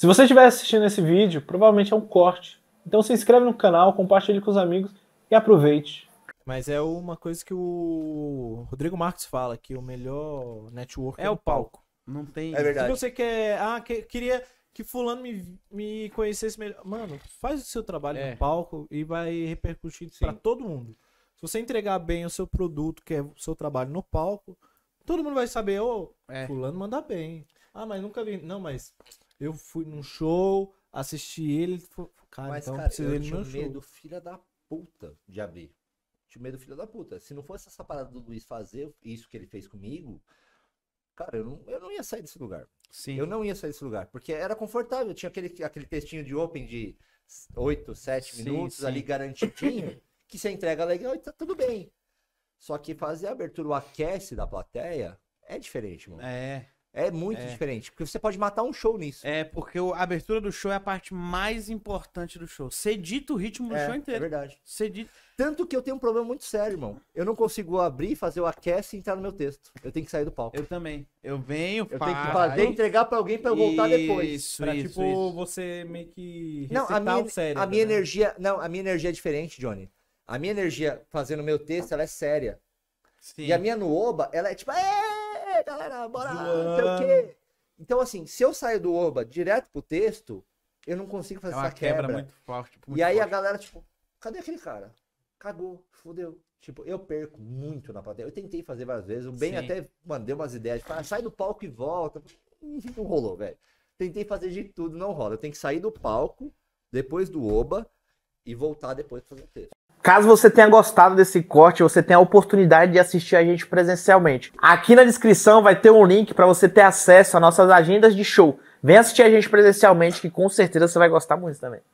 Se você estiver assistindo esse vídeo, provavelmente é um corte. Então se inscreve no canal, compartilhe com os amigos e aproveite. Mas é uma coisa que o Rodrigo Marques fala, que o melhor network é o palco. Não tem. É verdade. Se você quer. Ah, que, queria que fulano me, me conhecesse melhor. Mano, faz o seu trabalho é. no palco e vai repercutir para todo mundo. Se você entregar bem o seu produto, que é o seu trabalho no palco, todo mundo vai saber, ô, oh, é. fulano manda bem. Ah, mas nunca vi. Não, mas eu fui num show, assisti ele. Foi... Cara, Mas, então cara, eu dele tinha medo, filha da puta, de abrir. Tinha medo, filha da puta. Se não fosse essa parada do Luiz fazer isso que ele fez comigo, cara, eu não, eu não ia sair desse lugar. Sim. Eu não ia sair desse lugar, porque era confortável. Tinha aquele, aquele textinho de open de 8, 7 sim, minutos sim. ali garantidinho, que você entrega legal e tá tudo bem. Só que fazer a abertura, o aquece da plateia, é diferente, mano. É. É muito é. diferente, porque você pode matar um show nisso. É, porque a abertura do show é a parte mais importante do show. Você edita o ritmo do é, show é inteiro. É verdade. Você dita... Tanto que eu tenho um problema muito sério, irmão. Eu não consigo abrir, fazer o aquece e entrar no meu texto. Eu tenho que sair do palco. Eu também. Eu venho, Eu tenho que fazer, entregar para alguém para eu voltar isso, depois. Isso, pra, isso, tipo, isso. você meio que não, a minha, o cérebro, a minha né? energia, não, a minha energia é diferente, Johnny. A minha energia fazendo meu texto, ela é séria. Sim. E a minha no Oba, ela é tipo, é galera, bora lá, não sei o quê. Então, assim, se eu saio do Oba direto pro texto, eu não consigo fazer é essa quebra. quebra. muito forte. Tipo, muito e aí forte. a galera, tipo, cadê aquele cara? Cagou, fodeu. Tipo, eu perco muito na plateia. Eu tentei fazer várias vezes. O Ben Sim. até mandei umas ideias. Tipo, ah, sai do palco e volta. Não rolou, velho. Tentei fazer de tudo, não rola. Eu tenho que sair do palco, depois do Oba, e voltar depois pra fazer o texto. Caso você tenha gostado desse corte, você tem a oportunidade de assistir a gente presencialmente. Aqui na descrição vai ter um link para você ter acesso às nossas agendas de show. Vem assistir a gente presencialmente, que com certeza você vai gostar muito também.